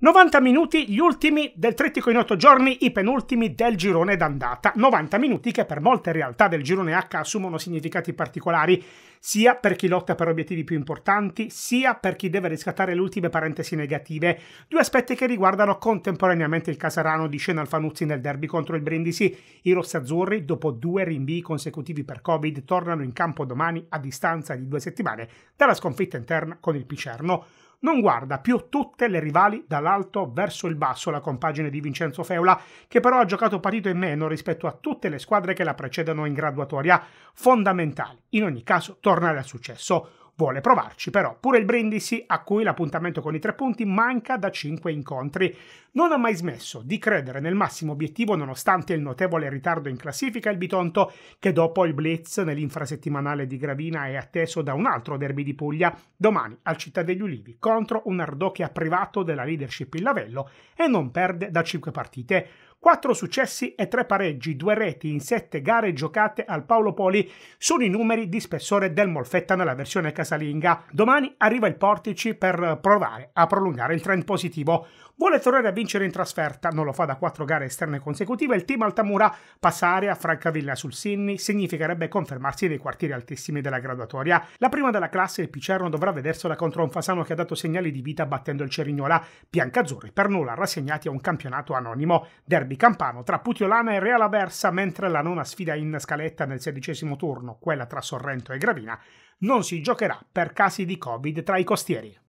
90 minuti gli ultimi del trittico in 8 giorni, i penultimi del girone d'andata. 90 minuti che per molte realtà del girone H assumono significati particolari, sia per chi lotta per obiettivi più importanti, sia per chi deve riscattare le ultime parentesi negative. Due aspetti che riguardano contemporaneamente il Casarano di Scena Alfanuzzi nel derby contro il Brindisi. I rossazzurri, dopo due rinvii consecutivi per Covid, tornano in campo domani a distanza di due settimane dalla sconfitta interna con il Picerno non guarda più tutte le rivali dall'alto verso il basso la compagine di Vincenzo Feula, che però ha giocato partito in meno rispetto a tutte le squadre che la precedono in graduatoria fondamentale. In ogni caso, tornare al successo vuole provarci però. Pure il Brindisi, a cui l'appuntamento con i tre punti manca da cinque incontri. Non ha mai smesso di credere nel massimo obiettivo nonostante il notevole ritardo in classifica il Bitonto, che dopo il blitz nell'infrasettimanale di Gravina è atteso da un altro derby di Puglia, domani al Città degli Ulivi, contro un Ardò che ha privato della leadership il Lavello e non perde da cinque partite. 4 successi e 3 pareggi, 2 reti in 7 gare giocate al Paolo Poli sono i numeri di spessore del Molfetta nella versione casalinga. Domani arriva il Portici per provare a prolungare il trend positivo. Vuole tornare a vincere in trasferta, non lo fa da 4 gare esterne consecutive. Il team Altamura passare a Francavilla sul Sinni significherebbe confermarsi nei quartieri altissimi della graduatoria. La prima della classe, il Picerno, dovrà vedersela contro un Fasano che ha dato segnali di vita battendo il Cerignola. Biancazzurri per nulla rassegnati a un campionato anonimo. Derby derby campano tra Putiolana e Real Aversa, mentre la nona sfida in scaletta nel sedicesimo turno, quella tra Sorrento e Gravina, non si giocherà per casi di Covid tra i costieri.